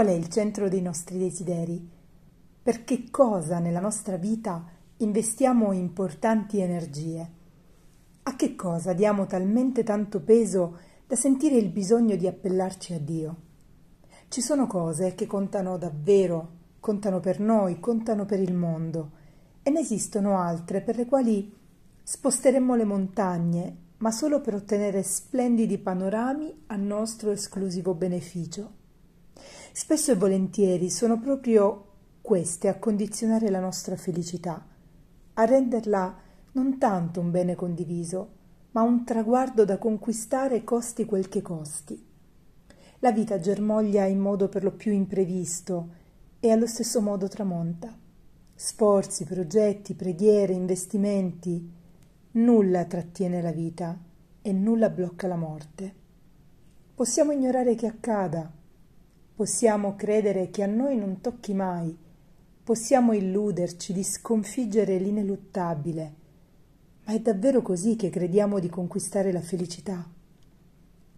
qual è il centro dei nostri desideri? Per che cosa nella nostra vita investiamo importanti energie? A che cosa diamo talmente tanto peso da sentire il bisogno di appellarci a Dio? Ci sono cose che contano davvero, contano per noi, contano per il mondo, e ne esistono altre per le quali sposteremmo le montagne, ma solo per ottenere splendidi panorami a nostro esclusivo beneficio. Spesso e volentieri sono proprio queste a condizionare la nostra felicità, a renderla non tanto un bene condiviso, ma un traguardo da conquistare costi quel che costi. La vita germoglia in modo per lo più imprevisto e allo stesso modo tramonta. Sforzi, progetti, preghiere, investimenti, nulla trattiene la vita e nulla blocca la morte. Possiamo ignorare che accada, Possiamo credere che a noi non tocchi mai, possiamo illuderci di sconfiggere l'ineluttabile, ma è davvero così che crediamo di conquistare la felicità.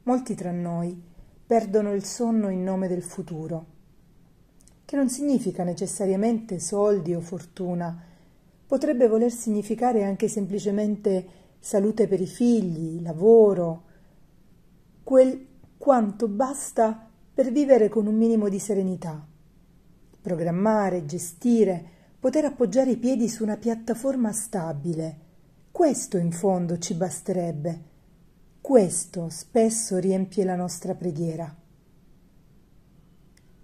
Molti tra noi perdono il sonno in nome del futuro, che non significa necessariamente soldi o fortuna, potrebbe voler significare anche semplicemente salute per i figli, lavoro, quel quanto basta per vivere con un minimo di serenità. Programmare, gestire, poter appoggiare i piedi su una piattaforma stabile. Questo in fondo ci basterebbe. Questo spesso riempie la nostra preghiera.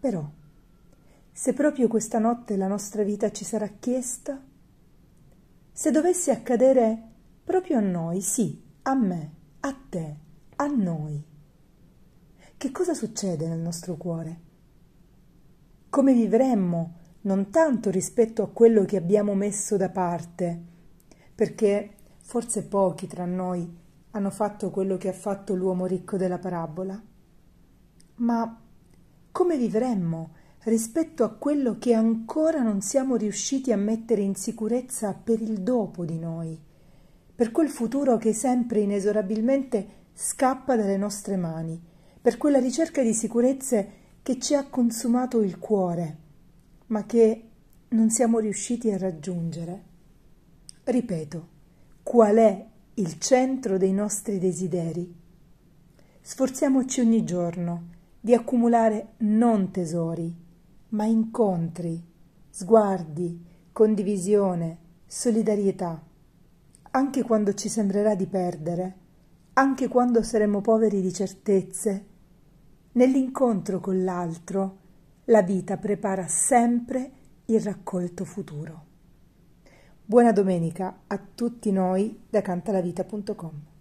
Però, se proprio questa notte la nostra vita ci sarà chiesta, se dovesse accadere proprio a noi, sì, a me, a te, a noi, che cosa succede nel nostro cuore? Come vivremmo non tanto rispetto a quello che abbiamo messo da parte, perché forse pochi tra noi hanno fatto quello che ha fatto l'uomo ricco della parabola, ma come vivremmo rispetto a quello che ancora non siamo riusciti a mettere in sicurezza per il dopo di noi, per quel futuro che sempre inesorabilmente scappa dalle nostre mani per quella ricerca di sicurezze che ci ha consumato il cuore, ma che non siamo riusciti a raggiungere. Ripeto, qual è il centro dei nostri desideri? Sforziamoci ogni giorno di accumulare non tesori, ma incontri, sguardi, condivisione, solidarietà, anche quando ci sembrerà di perdere, anche quando saremo poveri di certezze Nell'incontro con l'altro, la vita prepara sempre il raccolto futuro. Buona domenica a tutti noi da cantalavita.com.